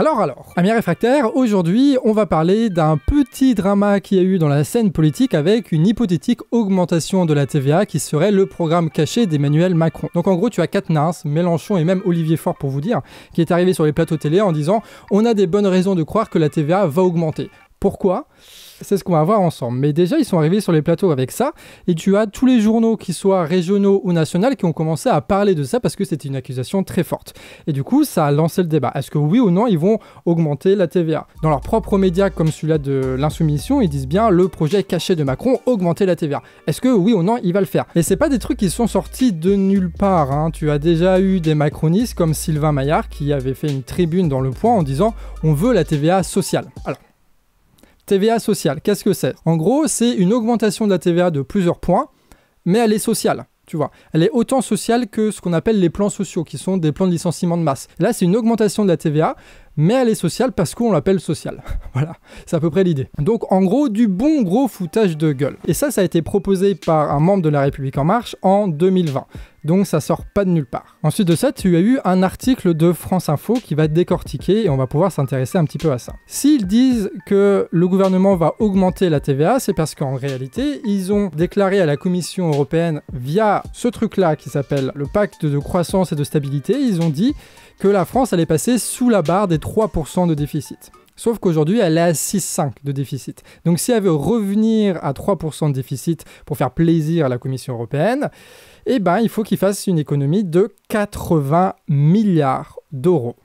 Alors alors, amis réfractaires, aujourd'hui on va parler d'un petit drama qui a eu dans la scène politique avec une hypothétique augmentation de la TVA qui serait le programme caché d'Emmanuel Macron. Donc en gros tu as nains, Mélenchon et même Olivier Faure pour vous dire, qui est arrivé sur les plateaux télé en disant on a des bonnes raisons de croire que la TVA va augmenter. Pourquoi c'est ce qu'on va voir ensemble. Mais déjà, ils sont arrivés sur les plateaux avec ça. Et tu as tous les journaux, qui soient régionaux ou nationaux, qui ont commencé à parler de ça parce que c'était une accusation très forte. Et du coup, ça a lancé le débat. Est-ce que oui ou non, ils vont augmenter la TVA Dans leurs propres médias, comme celui-là de l'insoumission, ils disent bien le projet caché de Macron, augmenter la TVA. Est-ce que oui ou non, il va le faire Et c'est pas des trucs qui sont sortis de nulle part. Hein. Tu as déjà eu des macronistes comme Sylvain Maillard qui avait fait une tribune dans Le Point en disant on veut la TVA sociale. Alors, TVA sociale, qu'est-ce que c'est En gros, c'est une augmentation de la TVA de plusieurs points, mais elle est sociale. Tu vois, elle est autant sociale que ce qu'on appelle les plans sociaux, qui sont des plans de licenciement de masse. Là, c'est une augmentation de la TVA, mais elle est sociale parce qu'on l'appelle sociale. voilà, c'est à peu près l'idée. Donc en gros, du bon gros foutage de gueule. Et ça, ça a été proposé par un membre de La République En Marche en 2020 donc ça sort pas de nulle part. Ensuite de ça, tu as eu un article de France Info qui va décortiquer et on va pouvoir s'intéresser un petit peu à ça. S'ils disent que le gouvernement va augmenter la TVA, c'est parce qu'en réalité, ils ont déclaré à la Commission européenne via ce truc-là qui s'appelle le pacte de croissance et de stabilité, ils ont dit que la France allait passer sous la barre des 3% de déficit. Sauf qu'aujourd'hui, elle est à 6,5 de déficit. Donc si elle veut revenir à 3% de déficit pour faire plaisir à la Commission européenne, eh ben, il faut qu'il fasse une économie de 80 milliards d'euros.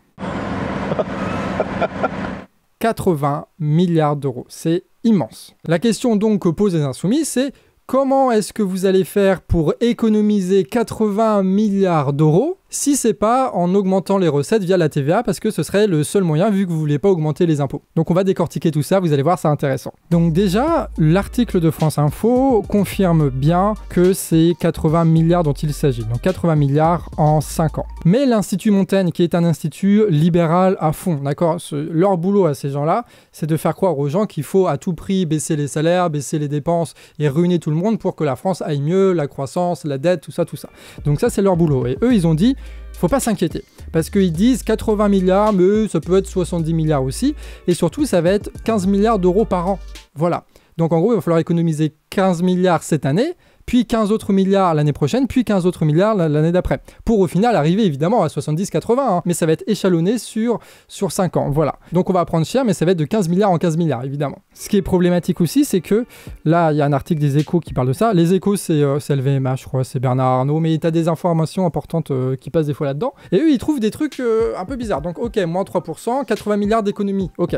80 milliards d'euros, c'est immense. La question donc que posent les insoumis, c'est comment est-ce que vous allez faire pour économiser 80 milliards d'euros si c'est pas en augmentant les recettes via la TVA parce que ce serait le seul moyen vu que vous voulez pas augmenter les impôts. Donc on va décortiquer tout ça, vous allez voir, c'est intéressant. Donc déjà, l'article de France Info confirme bien que c'est 80 milliards dont il s'agit. Donc 80 milliards en 5 ans. Mais l'Institut Montaigne, qui est un institut libéral à fond, d'accord Leur boulot à ces gens-là, c'est de faire croire aux gens qu'il faut à tout prix baisser les salaires, baisser les dépenses et ruiner tout le monde pour que la France aille mieux, la croissance, la dette, tout ça, tout ça. Donc ça, c'est leur boulot. Et eux, ils ont dit, faut pas s'inquiéter. Parce qu'ils disent 80 milliards, mais ça peut être 70 milliards aussi. Et surtout, ça va être 15 milliards d'euros par an. Voilà. Donc en gros, il va falloir économiser 15 milliards cette année puis 15 autres milliards l'année prochaine, puis 15 autres milliards l'année d'après. Pour au final arriver évidemment à 70-80, hein. mais ça va être échelonné sur, sur 5 ans. Voilà. Donc on va prendre cher, mais ça va être de 15 milliards en 15 milliards, évidemment. Ce qui est problématique aussi, c'est que là, il y a un article des échos qui parle de ça. Les échos, c'est euh, LVMH, je crois, c'est Bernard Arnault, mais tu as des informations importantes euh, qui passent des fois là-dedans. Et eux, ils trouvent des trucs euh, un peu bizarres. Donc ok, moins 3%, 80 milliards d'économies. Ok.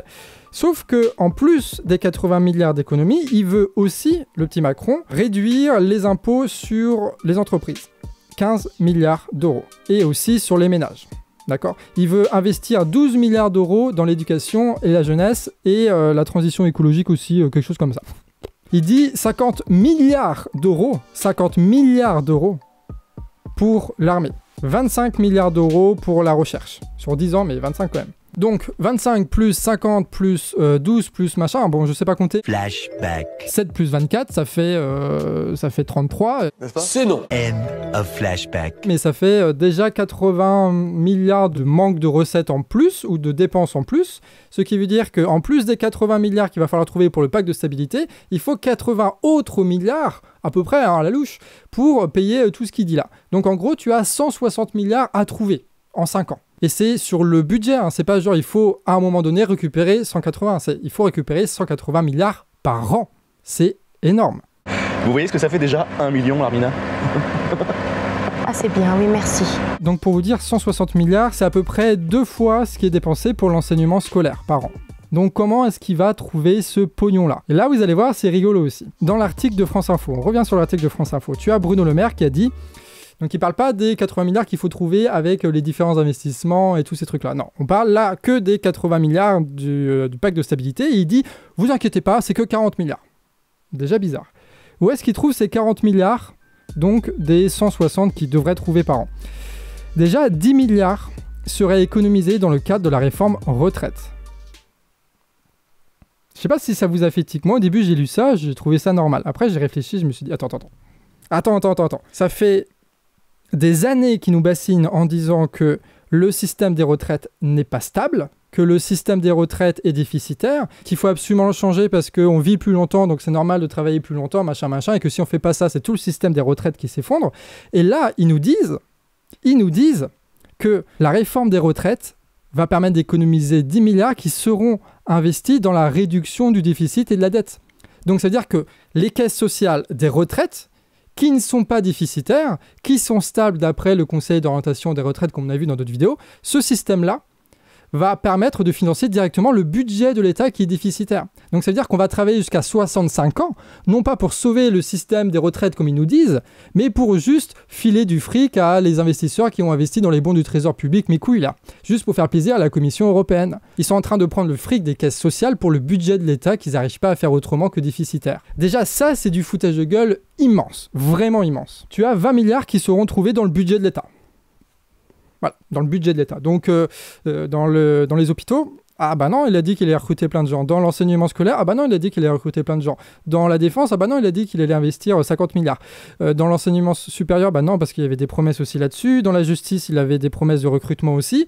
Sauf que en plus des 80 milliards d'économies, il veut aussi, le petit Macron, réduire les impôts sur les entreprises. 15 milliards d'euros. Et aussi sur les ménages. D'accord Il veut investir 12 milliards d'euros dans l'éducation et la jeunesse et euh, la transition écologique aussi, euh, quelque chose comme ça. Il dit 50 milliards d'euros, 50 milliards d'euros pour l'armée, 25 milliards d'euros pour la recherche, sur 10 ans, mais 25 quand même. Donc 25 plus 50 plus 12 euh, plus machin, bon je sais pas compter. Flashback. 7 plus 24 ça fait, euh, ça fait 33. C'est non. End of flashback. Mais ça fait euh, déjà 80 milliards de manque de recettes en plus ou de dépenses en plus, ce qui veut dire qu'en plus des 80 milliards qu'il va falloir trouver pour le pacte de stabilité, il faut 80 autres milliards à peu près hein, à la louche pour payer tout ce qu'il dit là. Donc en gros tu as 160 milliards à trouver en 5 ans. Et c'est sur le budget, hein. c'est pas genre il faut à un moment donné récupérer 180, c'est il faut récupérer 180 milliards par an. C'est énorme. Vous voyez ce que ça fait déjà 1 million, Armina Ah c'est bien, oui merci. Donc pour vous dire, 160 milliards, c'est à peu près deux fois ce qui est dépensé pour l'enseignement scolaire par an. Donc comment est-ce qu'il va trouver ce pognon-là Et là, vous allez voir, c'est rigolo aussi. Dans l'article de France Info, on revient sur l'article de France Info, tu as Bruno Le Maire qui a dit donc il parle pas des 80 milliards qu'il faut trouver avec euh, les différents investissements et tous ces trucs-là. Non, on parle là que des 80 milliards euh, du, pacte de stabilité. Et il dit, vous inquiétez pas, c'est que 40 milliards. Déjà bizarre. Où est-ce qu'il trouve ces 40 milliards Donc des 160 qu'il devrait trouver par an. Déjà, 10 milliards seraient économisés dans le cadre de la réforme retraite. Je sais pas si ça vous a fait tic. Moi, au début, j'ai lu ça, j'ai trouvé ça normal. Après, j'ai réfléchi, je me suis dit, attends, attends, attends. Attends, attends, attends, attends. Ça fait des années qui nous bassinent en disant que le système des retraites n'est pas stable, que le système des retraites est déficitaire, qu'il faut absolument le changer parce qu'on vit plus longtemps, donc c'est normal de travailler plus longtemps, machin, machin, et que si on fait pas ça, c'est tout le système des retraites qui s'effondre. Et là, ils nous disent, ils nous disent que la réforme des retraites va permettre d'économiser 10 milliards qui seront investis dans la réduction du déficit et de la dette. Donc ça veut dire que les caisses sociales des retraites qui ne sont pas déficitaires, qui sont stables d'après le Conseil d'orientation des retraites comme on a vu dans d'autres vidéos, ce système-là va permettre de financer directement le budget de l'État qui est déficitaire. Donc ça veut dire qu'on va travailler jusqu'à 65 ans, non pas pour sauver le système des retraites comme ils nous disent, mais pour juste filer du fric à les investisseurs qui ont investi dans les bons du trésor public, mes couilles là, juste pour faire plaisir à la Commission européenne. Ils sont en train de prendre le fric des caisses sociales pour le budget de l'État qu'ils n'arrivent pas à faire autrement que déficitaire. Déjà ça c'est du foutage de gueule immense, vraiment immense. Tu as 20 milliards qui seront trouvés dans le budget de l'État. Voilà, dans le budget de l'État. Donc, euh, euh, dans, le, dans les hôpitaux, ah bah non, il a dit qu'il allait recruter plein de gens. Dans l'enseignement scolaire, ah bah non, il a dit qu'il allait recruter plein de gens. Dans la défense, ah bah non, il a dit qu'il allait investir 50 euh, milliards. dans l'enseignement supérieur, bah non, parce qu'il y avait des promesses aussi là-dessus. Dans la justice, il avait des promesses de recrutement aussi.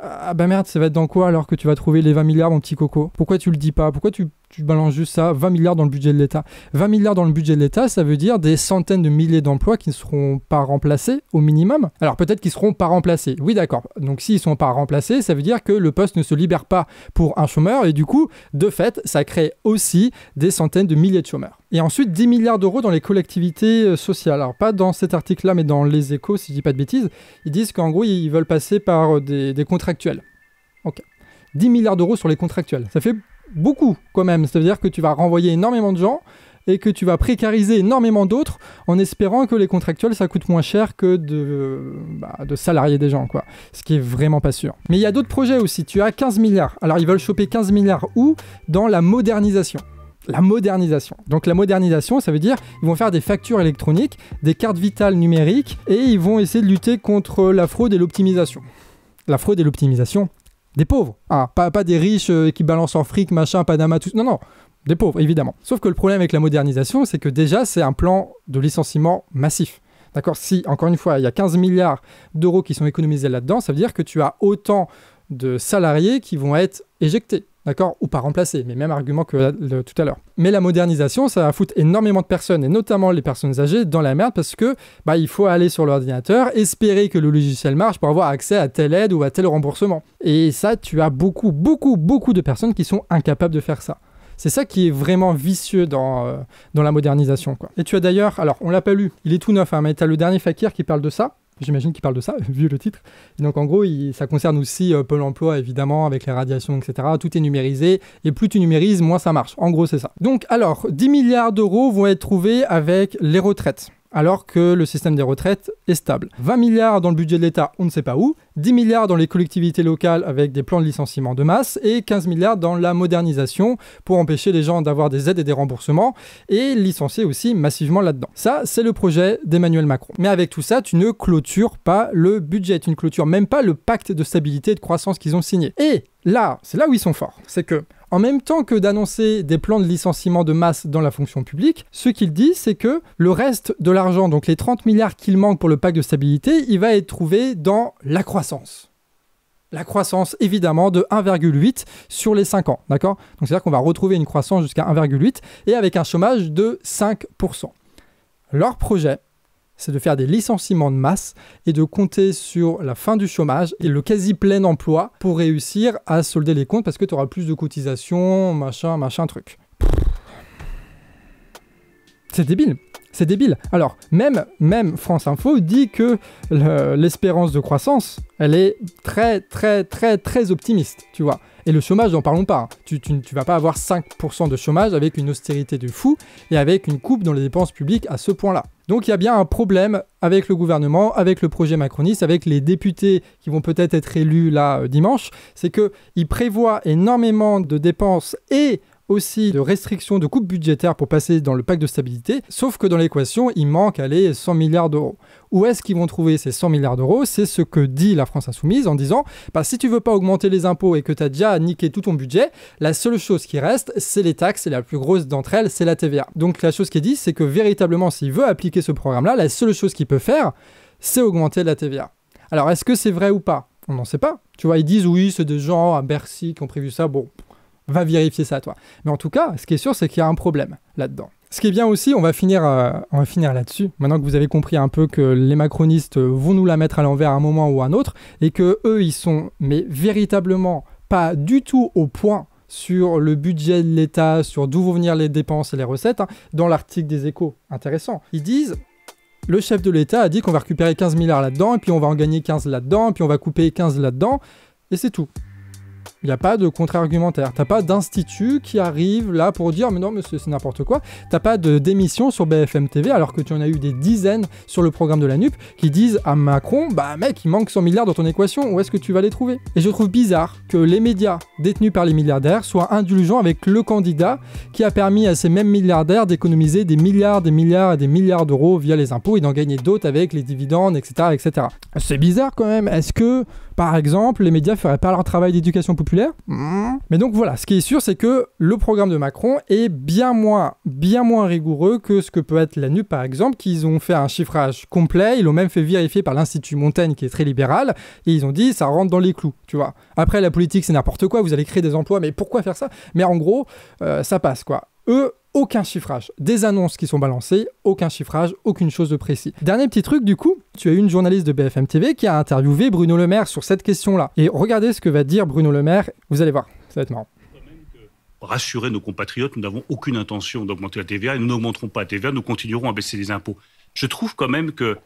Ah bah merde, ça va être dans quoi alors que tu vas trouver les 20 milliards, mon petit coco Pourquoi tu le dis pas Pourquoi tu tu balances juste ça, 20 milliards dans le budget de l'État. 20 milliards dans le budget de l'État, ça veut dire des centaines de milliers d'emplois qui ne seront pas remplacés au minimum. Alors peut-être qu'ils ne seront pas remplacés. Oui, d'accord. Donc s'ils ne sont pas remplacés, ça veut dire que le poste ne se libère pas pour un chômeur et du coup, de fait, ça crée aussi des centaines de milliers de chômeurs. Et ensuite, 10 milliards d'euros dans les collectivités euh, sociales. Alors pas dans cet article-là, mais dans les échos, si je dis pas de bêtises. Ils disent qu'en gros, ils veulent passer par euh, des, contractuels. Ok. 10 milliards d'euros sur les contractuels. Ça fait beaucoup quand même. C'est-à-dire que tu vas renvoyer énormément de gens et que tu vas précariser énormément d'autres en espérant que les contractuels ça coûte moins cher que de, bah, salarier des gens quoi, ce qui est vraiment pas sûr. Mais il y a d'autres projets aussi, tu as 15 milliards. Alors ils veulent choper 15 milliards où Dans la modernisation. La modernisation. Donc la modernisation, ça veut dire ils vont faire des factures électroniques, des cartes vitales numériques et ils vont essayer de lutter contre la fraude et l'optimisation. La fraude et l'optimisation, des pauvres. Ah, pas, des riches euh, qui balancent en fric, machin, Panama, tout. Non, non. Des pauvres, évidemment. Sauf que le problème avec la modernisation, c'est que déjà, c'est un plan de licenciement massif. D'accord Si, encore une fois, il y a 15 milliards d'euros qui sont économisés là-dedans, ça veut dire que tu as autant de salariés qui vont être éjectés d'accord Ou pas remplacer, mais même argument que tout à l'heure. Mais la modernisation, ça va foutre énormément de personnes, et notamment les personnes âgées, dans la merde parce que bah, il faut aller sur l'ordinateur, espérer que le logiciel marche pour avoir accès à telle aide ou à tel remboursement. Et ça, tu as beaucoup, beaucoup, beaucoup de personnes qui sont incapables de faire ça. C'est ça qui est vraiment vicieux dans, euh, dans la modernisation. Et tu as d'ailleurs, alors on l'a pas lu, il est tout neuf, hein, mais tu as le dernier Fakir qui parle de ça. J'imagine qu'il parle de ça, vu le titre. donc en gros, ça concerne aussi euh, Pôle emploi, évidemment, avec les radiations, etc. Tout est numérisé, et plus tu numérises, moins ça marche. En gros, c'est ça. Donc alors, 10 milliards d'euros vont être trouvés avec les retraites alors que le système des retraites est stable. 20 milliards dans le budget de l'État, on ne sait pas où, 10 milliards dans les collectivités locales avec des plans de licenciement de masse, et 15 milliards dans la modernisation pour empêcher les gens d'avoir des aides et des remboursements, et licencier aussi massivement là-dedans. Ça, c'est le projet d'Emmanuel Macron. Mais avec tout ça, tu ne clôtures pas le budget, tu ne clôtures même pas le pacte de stabilité et de croissance qu'ils ont signé. Et là, c'est là où ils sont forts, c'est que en même temps que d'annoncer des plans de licenciement de masse dans la fonction publique, ce qu'il dit, c'est que le reste de l'argent, donc les 30 milliards qu'il manque pour le pacte de stabilité, il va être trouvé dans la croissance la croissance évidemment de 1,8 sur les 5 ans, d'accord Donc c'est-à-dire qu'on va retrouver une croissance jusqu'à 1,8 et avec un chômage de 5%. Leur projet, c'est de faire des licenciements de masse et de compter sur la fin du chômage et le quasi plein emploi pour réussir à solder les comptes parce que tu auras plus de cotisations, machin, machin, truc. C'est débile. C'est débile. Alors, même, même France Info dit que l'espérance de croissance, elle est très, très, très, très optimiste, tu vois. Et le chômage, n'en parlons pas. Hein. Tu, ne vas pas avoir 5% de chômage avec une austérité de fou et avec une coupe dans les dépenses publiques à ce point-là. Donc il y a bien un problème avec le gouvernement, avec le projet macroniste, avec les députés qui vont peut-être être élus là euh, dimanche, c'est qu'ils prévoient énormément de dépenses et aussi de restrictions de coupes budgétaires pour passer dans le pacte de stabilité, sauf que dans l'équation, il manque aller 100 milliards d'euros. Où est-ce qu'ils vont trouver ces 100 milliards d'euros C'est ce que dit la France insoumise en disant bah, si tu veux pas augmenter les impôts et que tu as déjà niqué tout ton budget, la seule chose qui reste, c'est les taxes et la plus grosse d'entre elles, c'est la TVA. Donc la chose qui est dit, c'est que véritablement, s'il veut appliquer ce programme-là, la seule chose qu'il peut faire, c'est augmenter la TVA. Alors est-ce que c'est vrai ou pas On n'en sait pas. Tu vois, ils disent oui, c'est des gens à Bercy qui ont prévu ça. Bon, va vérifier ça toi. Mais en tout cas, ce qui est sûr, c'est qu'il y a un problème là-dedans. Ce qui est bien aussi, on va finir, euh, finir là-dessus. Maintenant que vous avez compris un peu que les macronistes euh, vont nous la mettre à l'envers à un moment ou à un autre, et que eux, ils sont, mais véritablement pas du tout au point sur le budget de l'État, sur d'où vont venir les dépenses et les recettes, hein, dans l'article des échos. Intéressant. Ils disent le chef de l'État a dit qu'on va récupérer 15 milliards là-dedans, et puis on va en gagner 15 là-dedans, et puis on va couper 15 là-dedans, et c'est tout. Il n'y a pas de contre-argumentaire. T'as pas d'institut qui arrive là pour dire mais non mais c'est n'importe quoi. T'as pas de démission sur BFM TV alors que tu en as eu des dizaines sur le programme de la NUP qui disent à Macron bah mec il manque 100 milliards dans ton équation où est-ce que tu vas les trouver Et je trouve bizarre que les médias détenus par les milliardaires soient indulgents avec le candidat qui a permis à ces mêmes milliardaires d'économiser des milliards, des milliards et des milliards d'euros via les impôts et d'en gagner d'autres avec les dividendes etc etc. C'est bizarre quand même. Est-ce que par exemple, les médias feraient pas leur travail d'éducation populaire. Mmh. Mais donc voilà, ce qui est sûr, c'est que le programme de Macron est bien moins, bien moins rigoureux que ce que peut être la NUP, par exemple, qu'ils ont fait un chiffrage complet, ils l'ont même fait vérifier par l'Institut Montaigne, qui est très libéral, et ils ont dit, ça rentre dans les clous, tu vois. Après, la politique, c'est n'importe quoi, vous allez créer des emplois, mais pourquoi faire ça Mais en gros, euh, ça passe, quoi. Eux, aucun chiffrage. Des annonces qui sont balancées, aucun chiffrage, aucune chose de précis. Dernier petit truc, du coup, tu as une journaliste de BFM TV qui a interviewé Bruno Le Maire sur cette question-là. Et regardez ce que va dire Bruno Le Maire, vous allez voir, ça va être marrant rassurer nos compatriotes, nous n'avons aucune intention d'augmenter la TVA et nous n'augmenterons pas la TVA, nous continuerons à baisser les impôts. Je trouve quand même que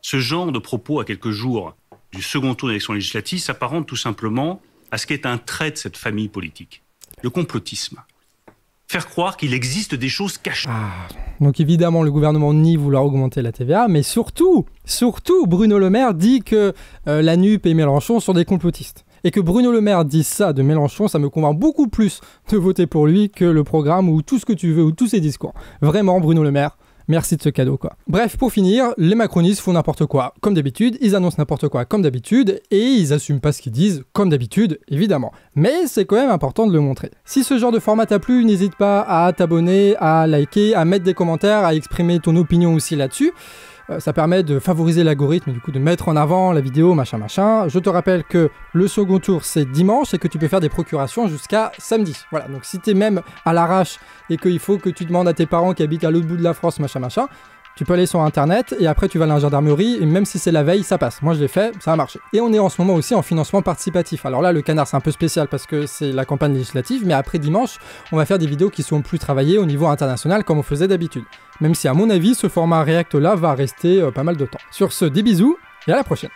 ce genre de propos à quelques jours du second tour d'élection législative s'apparente tout simplement à ce qui est un trait de cette famille politique, le complotisme faire croire qu'il existe des choses cachées. Ah. donc évidemment, le gouvernement nie vouloir augmenter la TVA, mais surtout, surtout, Bruno Le Maire dit que euh, la NUP et Mélenchon sont des complotistes. Et que Bruno Le Maire dise ça de Mélenchon, ça me convainc beaucoup plus de voter pour lui que le programme ou tout ce que tu veux ou tous ses discours. Vraiment, Bruno Le Maire, merci de ce cadeau quoi. Bref, pour finir, les macronistes font n'importe quoi, comme d'habitude, ils annoncent n'importe quoi, comme d'habitude, et ils assument pas ce qu'ils disent, comme d'habitude, évidemment. Mais c'est quand même important de le montrer. Si ce genre de format t'a plu, n'hésite pas à t'abonner, à liker, à mettre des commentaires, à exprimer ton opinion aussi là-dessus. Euh, ça permet de favoriser l'algorithme, du coup de mettre en avant la vidéo, machin, machin. Je te rappelle que le second tour c'est dimanche et que tu peux faire des procurations jusqu'à samedi. Voilà, donc si t'es même à l'arrache et qu'il faut que tu demandes à tes parents qui habitent à l'autre bout de la France, machin, machin, tu peux aller sur internet et après tu vas à la gendarmerie et même si c'est la veille, ça passe. Moi je l'ai fait, ça a marché. Et on est en ce moment aussi en financement participatif. Alors là, le canard c'est un peu spécial parce que c'est la campagne législative, mais après dimanche, on va faire des vidéos qui sont plus travaillées au niveau international comme on faisait d'habitude. Même si à mon avis, ce format React là va rester euh, pas mal de temps. Sur ce, des bisous et à la prochaine.